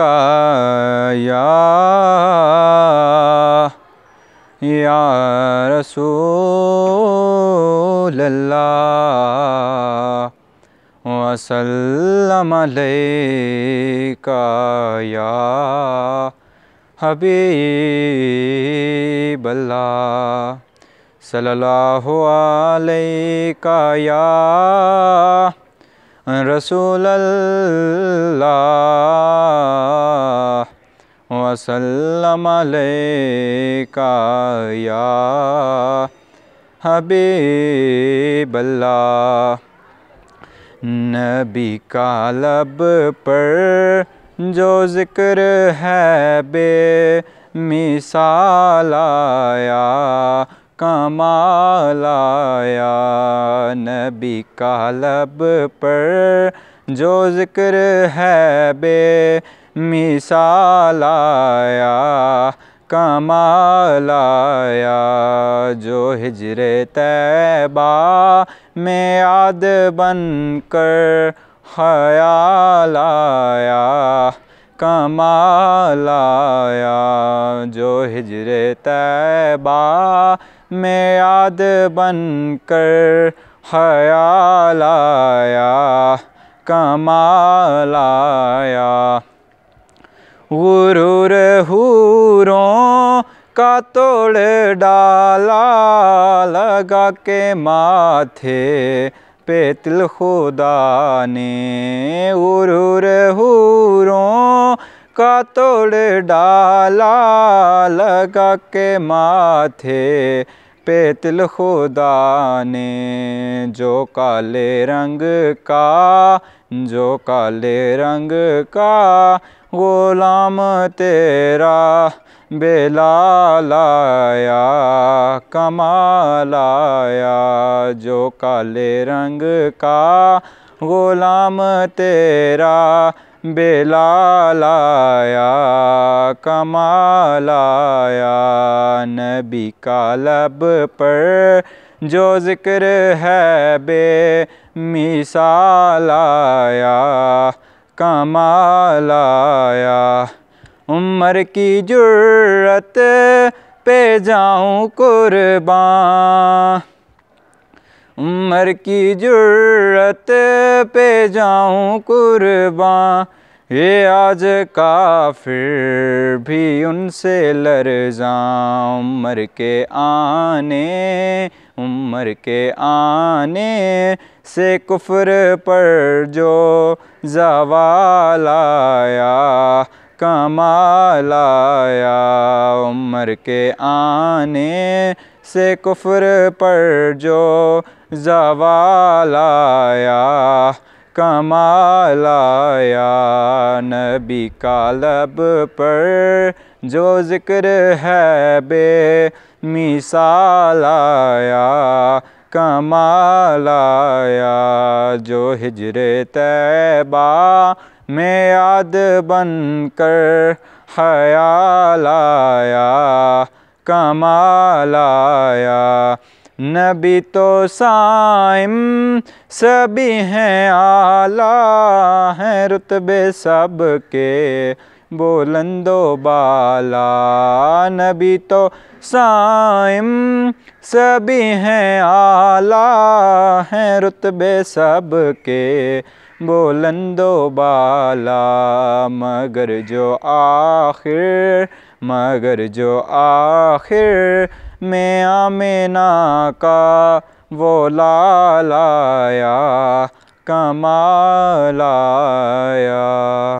का या या रसूल वसल्लम सल्लल्लाहु अलैका या रसूल वसलम का हबीबल्ला नबी का लब पर जो ज़िक्र है बे मिसाल आया कमाल आया नबी का लब पर जो जिक्र है बे मिसालाया कमालाया जो हिजरे तैबा में याद बन कर ख्याल आया कमाल जो हिजरे तैबा में याद बन कर ख्याल आया कमाल आया हूरों का तोड़ डाला लगा के माथे पे तिल खुदा ने उरुर हूरों का तोड़ डाला लगा के माथे पेतल खुदा ने जो काले रंग का जो काले रंग का गुलाम तेरा बेला लाया बेलालाया कमालाया जो काले रंग का गुलाम तेरा बेलाया कमालाया नबी का लब पर जो जिक्र है बे मिसालाया कमालाया उम्र की जुर्रत पे जाऊँ कुर्बान उम्र की जुर्रत पे जाऊं कुर्बान ये आज का फिर भी उनसे लर जाऊँ उम्र के आने उम्र के आने से कुफर पर जो जवाल आया कमाल आया उम्र के आने से कुफर पर जो जवाल आया कमाल आया नबी का लब पर जो जिक्र है बे मिसाल आया कमाल आया जो हिजरे तैबा में याद बन कर आया कमालाया नबी तो साइम सभी हैं आला हैं रुतबे सब के बोलंदो बाला नबी तो साइम सभी हैं आला हैं रुतबे सब के बोलंदो बाला मगर जो आखिर मगर जो आखिर में आमिना का वो कमाल आया